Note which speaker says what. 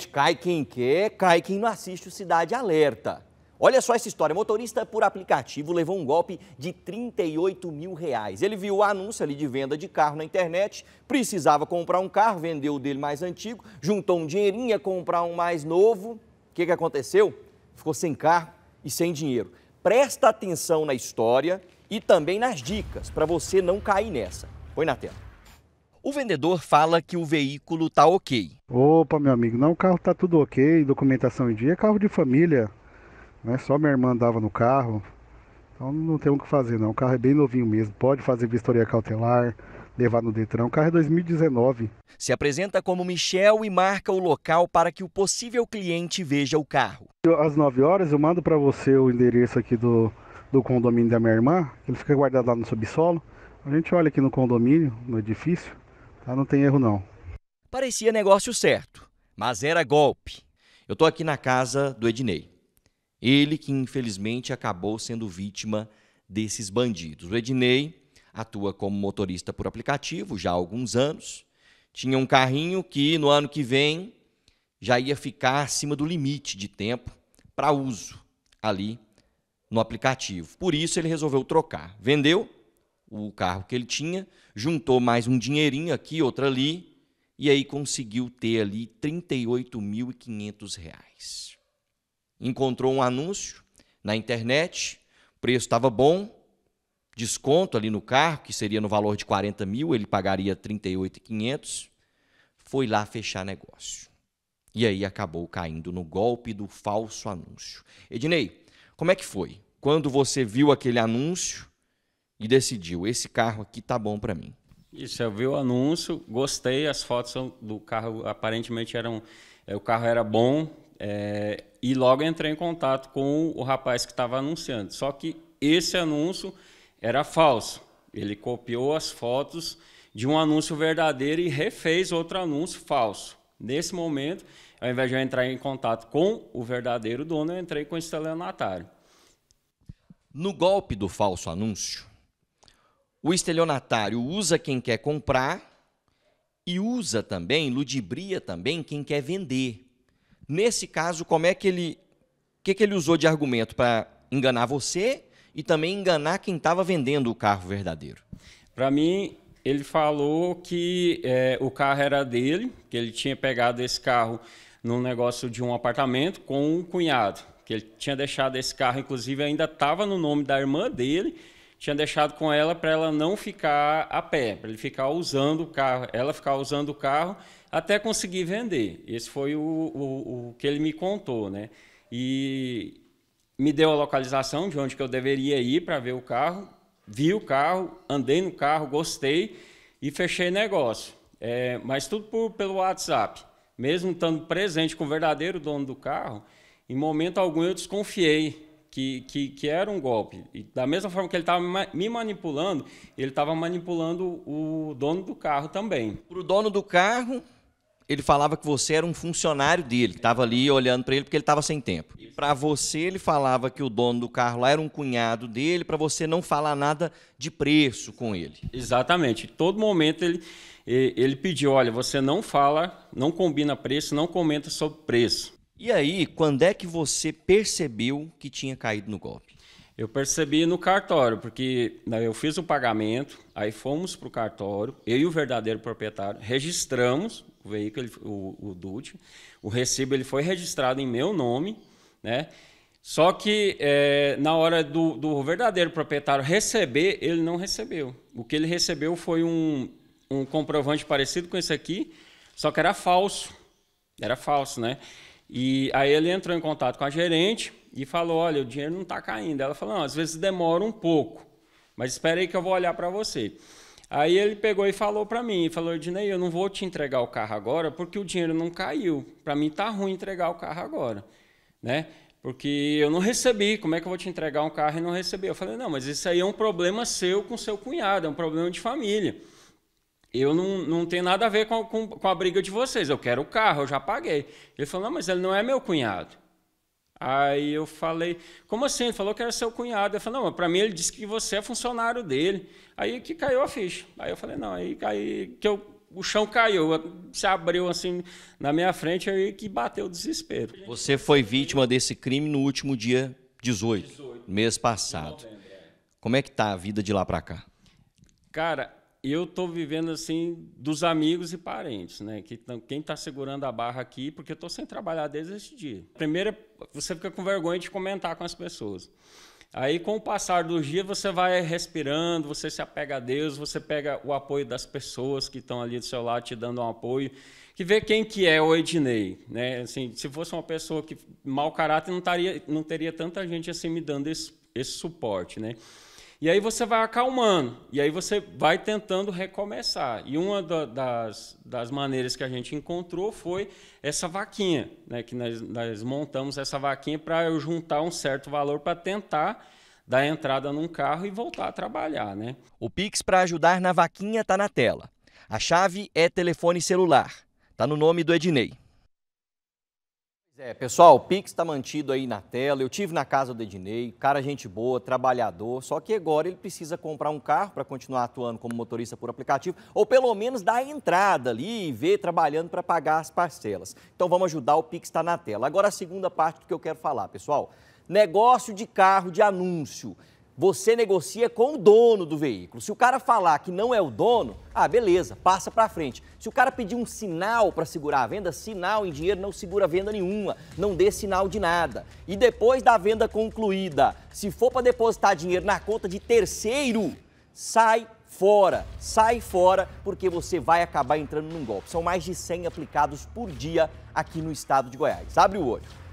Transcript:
Speaker 1: Gente, cai quem quer, cai quem não assiste o Cidade Alerta. Olha só essa história. Motorista por aplicativo levou um golpe de 38 mil reais. Ele viu o anúncio ali de venda de carro na internet, precisava comprar um carro, vendeu o dele mais antigo, juntou um dinheirinho, ia comprar um mais novo. O que, que aconteceu? Ficou sem carro e sem dinheiro. Presta atenção na história e também nas dicas para você não cair nessa. Põe na tela. O vendedor fala que o veículo está ok. Opa, meu amigo, não, o carro está tudo ok, documentação em dia, é carro de família. Né? Só minha irmã andava no carro. Então não tem o que fazer não. O carro é bem novinho mesmo. Pode fazer vistoria cautelar, levar no Detran. O carro é 2019. Se apresenta como Michel e marca o local para que o possível cliente veja o carro. às 9 horas eu mando para você o endereço aqui do, do condomínio da minha irmã. Ele fica guardado lá no subsolo. A gente olha aqui no condomínio, no edifício. Ah, não tem erro não. Parecia negócio certo, mas era golpe. Eu estou aqui na casa do Ednei. Ele que infelizmente acabou sendo vítima desses bandidos. O Ednei atua como motorista por aplicativo já há alguns anos. Tinha um carrinho que no ano que vem já ia ficar acima do limite de tempo para uso ali no aplicativo. Por isso ele resolveu trocar. Vendeu o carro que ele tinha, juntou mais um dinheirinho aqui, outro ali, e aí conseguiu ter ali R$ 38.500. Encontrou um anúncio na internet, o preço estava bom, desconto ali no carro, que seria no valor de 40 mil, ele pagaria 38,500, foi lá fechar negócio. E aí acabou caindo no golpe do falso anúncio. Ednei, como é que foi? Quando você viu aquele anúncio, e decidiu: esse carro aqui tá bom para mim.
Speaker 2: Isso, eu vi o anúncio, gostei, as fotos do carro aparentemente eram. Eh, o carro era bom, é, e logo entrei em contato com o rapaz que estava anunciando. Só que esse anúncio era falso. Ele copiou as fotos de um anúncio verdadeiro e refez outro anúncio falso. Nesse momento, ao invés de eu entrar em contato com o verdadeiro dono, eu entrei com o estelionatário. No golpe do falso anúncio, o estelionatário usa
Speaker 1: quem quer comprar e usa também, ludibria também quem quer vender. Nesse caso, como é que ele, que que ele usou de argumento para enganar você e também enganar quem estava vendendo o carro verdadeiro? Para mim,
Speaker 2: ele falou que é, o carro era dele, que ele tinha pegado esse carro num negócio de um apartamento com um cunhado, que ele tinha deixado esse carro, inclusive ainda estava no nome da irmã dele tinha deixado com ela para ela não ficar a pé, para ele ficar usando o carro, ela ficar usando o carro até conseguir vender. Esse foi o, o, o que ele me contou, né? E me deu a localização de onde que eu deveria ir para ver o carro, vi o carro, andei no carro, gostei e fechei negócio. É, mas tudo por, pelo WhatsApp. Mesmo estando presente com o verdadeiro dono do carro, em momento algum eu desconfiei que, que, que era um golpe. E da mesma forma que ele estava me manipulando, ele estava manipulando o dono do carro também. Para o dono do carro, ele falava que você era um
Speaker 1: funcionário dele, que estava ali olhando para ele porque ele estava sem tempo. E para você, ele falava que o dono do carro
Speaker 2: lá era um cunhado dele, para você não falar nada de preço com ele. Exatamente. Todo momento ele, ele pediu: olha, você não fala, não combina preço, não comenta sobre preço. E aí, quando é que você percebeu que tinha caído no golpe? Eu percebi no cartório, porque né, eu fiz o pagamento, aí fomos para o cartório, eu e o verdadeiro proprietário registramos o veículo, o, o o recibo ele foi registrado em meu nome, né? Só que é, na hora do, do, verdadeiro proprietário receber, ele não recebeu. O que ele recebeu foi um, um comprovante parecido com esse aqui, só que era falso. Era falso, né? E aí ele entrou em contato com a gerente e falou: olha, o dinheiro não está caindo. Ela falou: não, às vezes demora um pouco, mas espere aí que eu vou olhar para você. Aí ele pegou e falou para mim, falou, Ednei, eu não vou te entregar o carro agora porque o dinheiro não caiu. Para mim está ruim entregar o carro agora, né? Porque eu não recebi, como é que eu vou te entregar um carro e não recebi? Eu falei, não, mas isso aí é um problema seu com seu cunhado, é um problema de família eu não, não tenho nada a ver com, com, com, a briga de vocês, eu quero o carro, eu já paguei. Ele falou, não, mas ele não é meu cunhado. Aí eu falei, como assim? Ele falou que era seu cunhado. Eu falei, não, mas para mim ele disse que você é funcionário dele. Aí que caiu a ficha. Aí eu falei, não, aí, aí que eu, o chão caiu, se abriu assim na minha frente, aí que bateu o desespero.
Speaker 1: Você foi vítima desse crime no último dia 18, 18 mês passado. É. Como é que tá a vida de lá para cá?
Speaker 2: Cara, eu estou vivendo assim dos amigos e parentes, né? Que, quem está segurando a barra aqui, porque eu estou sem trabalhar desde esse dia. Primeiro, você fica com vergonha de comentar com as pessoas. Aí, com o passar dos dias, você vai respirando, você se apega a Deus, você pega o apoio das pessoas que estão ali do seu lado te dando um apoio, que vê quem que é o Ednei, né? Assim, se fosse uma pessoa que mau caráter, não, taria, não teria tanta gente assim me dando esse, esse suporte, né? E aí você vai acalmando, e aí você vai tentando recomeçar. E uma da, das, das maneiras que a gente encontrou foi essa vaquinha, né? que nós, nós montamos essa vaquinha para eu juntar um certo valor para tentar dar entrada num carro e voltar a trabalhar. Né? O Pix para ajudar na vaquinha
Speaker 1: está na tela. A chave é telefone celular. Está no nome do Ednei. É, pessoal, o Pix está mantido aí na tela. Eu tive na casa do Ednei, cara gente boa, trabalhador. Só que agora ele precisa comprar um carro para continuar atuando como motorista por aplicativo, ou pelo menos dar a entrada ali e ver trabalhando para pagar as parcelas. Então vamos ajudar, o Pix está na tela. Agora a segunda parte do que eu quero falar, pessoal. Negócio de carro de anúncio você negocia com o dono do veículo. Se o cara falar que não é o dono, ah, beleza, passa para frente. Se o cara pedir um sinal para segurar a venda, sinal em dinheiro não segura venda nenhuma, não dê sinal de nada. E depois da venda concluída, se for para depositar dinheiro na conta de terceiro, sai fora, sai fora, porque você vai acabar entrando num golpe. São mais de 100 aplicados por dia aqui no estado de Goiás. Abre o olho.